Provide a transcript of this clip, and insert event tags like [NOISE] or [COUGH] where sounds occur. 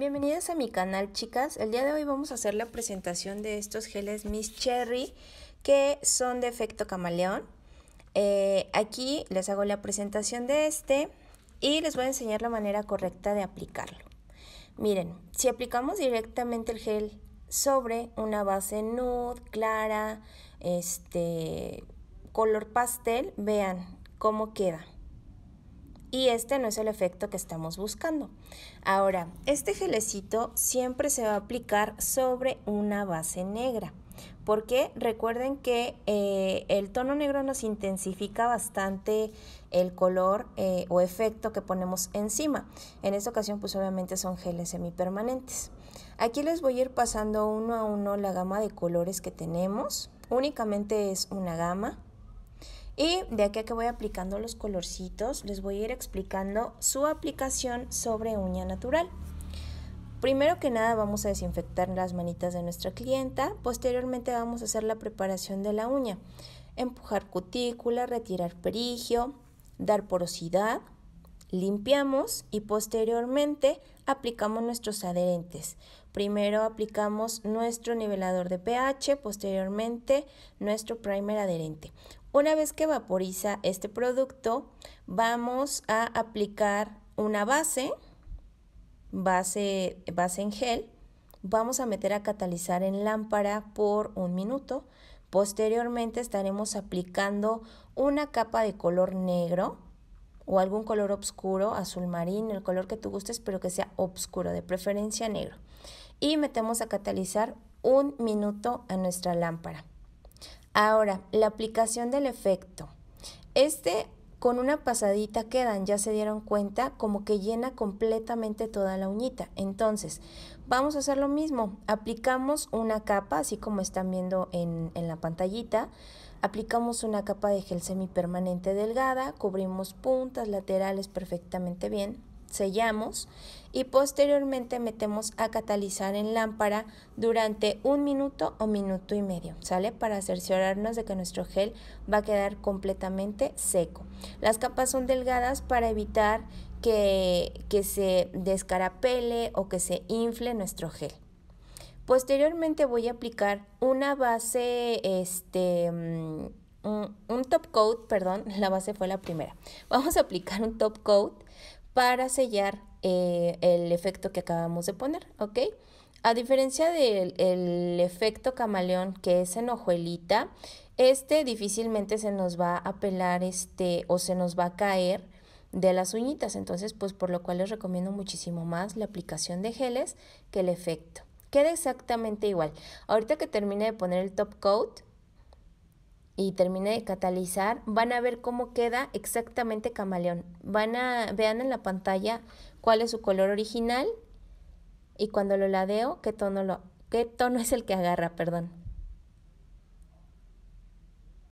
Bienvenidas a mi canal chicas, el día de hoy vamos a hacer la presentación de estos geles Miss Cherry que son de efecto camaleón. Eh, aquí les hago la presentación de este y les voy a enseñar la manera correcta de aplicarlo. Miren, si aplicamos directamente el gel sobre una base nude, clara, este color pastel, vean cómo queda y este no es el efecto que estamos buscando. Ahora, este gelecito siempre se va a aplicar sobre una base negra. Porque recuerden que eh, el tono negro nos intensifica bastante el color eh, o efecto que ponemos encima. En esta ocasión pues obviamente son geles semipermanentes. Aquí les voy a ir pasando uno a uno la gama de colores que tenemos. Únicamente es una gama. Y de aquí a que voy aplicando los colorcitos, les voy a ir explicando su aplicación sobre uña natural. Primero que nada vamos a desinfectar las manitas de nuestra clienta, posteriormente vamos a hacer la preparación de la uña, empujar cutícula, retirar perigio, dar porosidad, limpiamos y posteriormente aplicamos nuestros adherentes. Primero aplicamos nuestro nivelador de pH, posteriormente nuestro primer adherente. Una vez que vaporiza este producto, vamos a aplicar una base, base, base en gel. Vamos a meter a catalizar en lámpara por un minuto. Posteriormente estaremos aplicando una capa de color negro o algún color oscuro, azul marino, el color que tú gustes, pero que sea oscuro, de preferencia negro. Y metemos a catalizar un minuto a nuestra lámpara. Ahora, la aplicación del efecto. Este con una pasadita quedan, ya se dieron cuenta, como que llena completamente toda la uñita. Entonces, vamos a hacer lo mismo. Aplicamos una capa, así como están viendo en, la pantallita. Aplicamos una capa de gel semipermanente delgada, cubrimos puntas laterales perfectamente bien sellamos y posteriormente metemos a catalizar en lámpara durante un minuto o minuto y medio, ¿sale? Para cerciorarnos de que nuestro gel va a quedar completamente seco. Las capas son delgadas para evitar que, que se descarapele o que se infle nuestro gel. Posteriormente voy a aplicar una base, este, mm, un top coat, perdón, [LAUGHS] la base fue la primera. Vamos a aplicar un top coat para sellar eh, el efecto que acabamos de poner, ¿ok? A diferencia del efecto camaleón que es en hojuelita, este difícilmente se nos va a pelar este, o se nos va a caer de las uñitas, entonces pues por lo cual les recomiendo muchísimo más la aplicación de geles que el efecto. Queda exactamente igual. Ahorita que termine de poner el top coat, y termine de catalizar, van a ver cómo queda exactamente camaleón. Van a, vean en la pantalla cuál es su color original y cuando lo ladeo, qué tono, lo, qué tono es el que agarra, perdón.